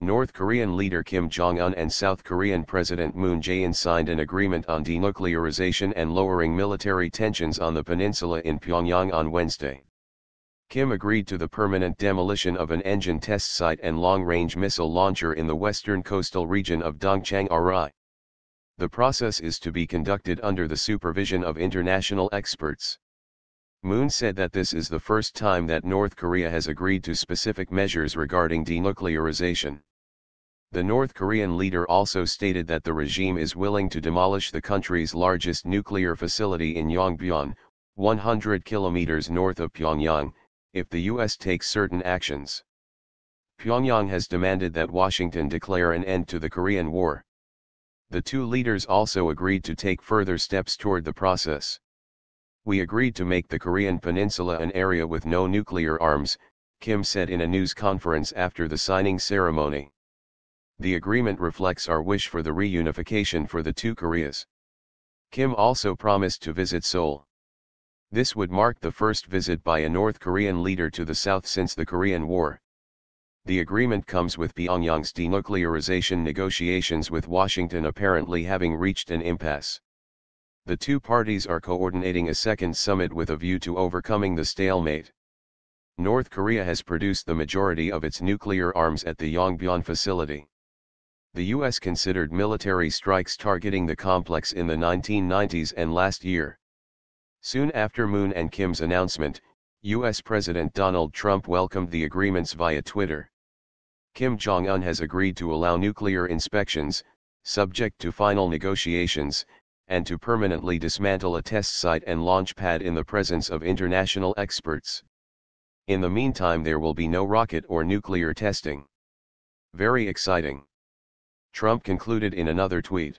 North Korean leader Kim Jong-un and South Korean President Moon Jae-in signed an agreement on denuclearization and lowering military tensions on the peninsula in Pyongyang on Wednesday. Kim agreed to the permanent demolition of an engine test site and long-range missile launcher in the western coastal region of Dongchang-Ri. The process is to be conducted under the supervision of international experts. Moon said that this is the first time that North Korea has agreed to specific measures regarding denuclearization. The North Korean leader also stated that the regime is willing to demolish the country's largest nuclear facility in Yongbyon, 100 kilometers north of Pyongyang, if the U.S. takes certain actions. Pyongyang has demanded that Washington declare an end to the Korean War. The two leaders also agreed to take further steps toward the process. We agreed to make the Korean peninsula an area with no nuclear arms, Kim said in a news conference after the signing ceremony the agreement reflects our wish for the reunification for the two Koreas. Kim also promised to visit Seoul. This would mark the first visit by a North Korean leader to the South since the Korean War. The agreement comes with Pyongyang's denuclearization negotiations with Washington apparently having reached an impasse. The two parties are coordinating a second summit with a view to overcoming the stalemate. North Korea has produced the majority of its nuclear arms at the Yongbyon facility. The U.S. considered military strikes targeting the complex in the 1990s and last year. Soon after Moon and Kim's announcement, U.S. President Donald Trump welcomed the agreements via Twitter. Kim Jong-un has agreed to allow nuclear inspections, subject to final negotiations, and to permanently dismantle a test site and launch pad in the presence of international experts. In the meantime there will be no rocket or nuclear testing. Very exciting. Trump concluded in another tweet.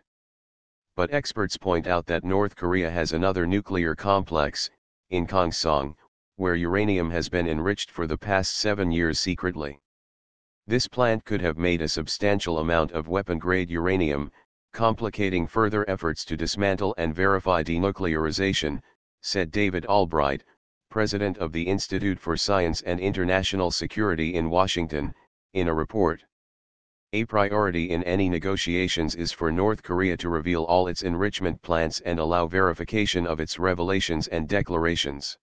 But experts point out that North Korea has another nuclear complex, in Kongsong, where uranium has been enriched for the past seven years secretly. This plant could have made a substantial amount of weapon-grade uranium, complicating further efforts to dismantle and verify denuclearization, said David Albright, president of the Institute for Science and International Security in Washington, in a report. A priority in any negotiations is for North Korea to reveal all its enrichment plants and allow verification of its revelations and declarations.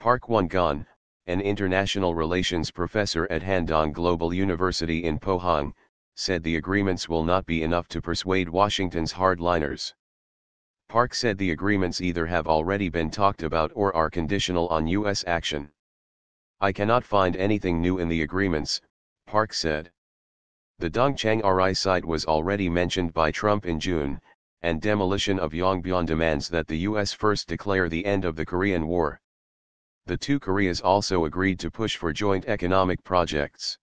Park Won-gon, an international relations professor at Handong Global University in Pohang, said the agreements will not be enough to persuade Washington's hardliners. Park said the agreements either have already been talked about or are conditional on U.S. action. I cannot find anything new in the agreements, Park said. The Dongchang RI site was already mentioned by Trump in June, and demolition of Yongbyon demands that the U.S. first declare the end of the Korean War. The two Koreas also agreed to push for joint economic projects.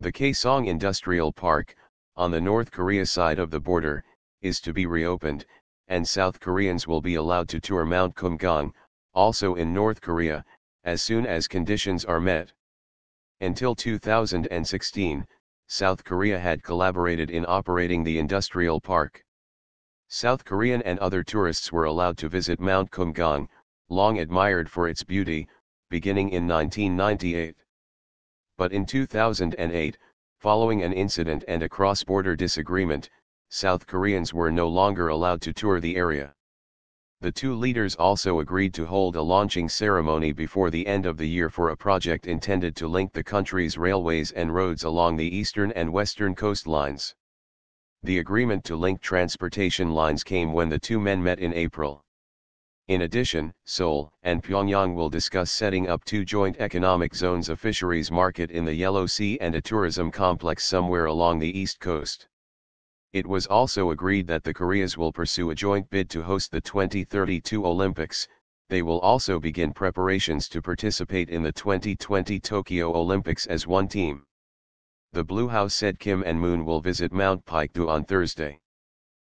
The Kaesong Industrial Park, on the North Korea side of the border, is to be reopened, and South Koreans will be allowed to tour Mount Kumgang, also in North Korea, as soon as conditions are met. Until 2016, South Korea had collaborated in operating the industrial park. South Korean and other tourists were allowed to visit Mount Kumgang, long admired for its beauty, beginning in 1998. But in 2008, following an incident and a cross-border disagreement, South Koreans were no longer allowed to tour the area. The two leaders also agreed to hold a launching ceremony before the end of the year for a project intended to link the country's railways and roads along the eastern and western coastlines. The agreement to link transportation lines came when the two men met in April. In addition, Seoul and Pyongyang will discuss setting up two joint economic zones a fisheries market in the Yellow Sea and a tourism complex somewhere along the east coast. It was also agreed that the Koreas will pursue a joint bid to host the 2032 Olympics, they will also begin preparations to participate in the 2020 Tokyo Olympics as one team. The Blue House said Kim and Moon will visit Mount Paektu on Thursday.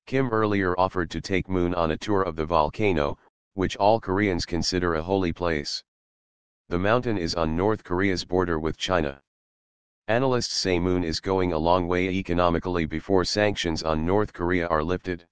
Kim earlier offered to take Moon on a tour of the volcano, which all Koreans consider a holy place. The mountain is on North Korea's border with China. Analysts say Moon is going a long way economically before sanctions on North Korea are lifted.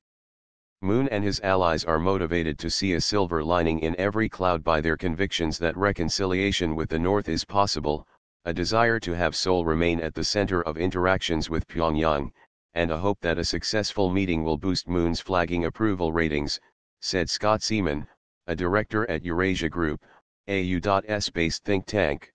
Moon and his allies are motivated to see a silver lining in every cloud by their convictions that reconciliation with the North is possible, a desire to have Seoul remain at the center of interactions with Pyongyang, and a hope that a successful meeting will boost Moon's flagging approval ratings, said Scott Seaman, a director at Eurasia Group, AU.S-based think tank.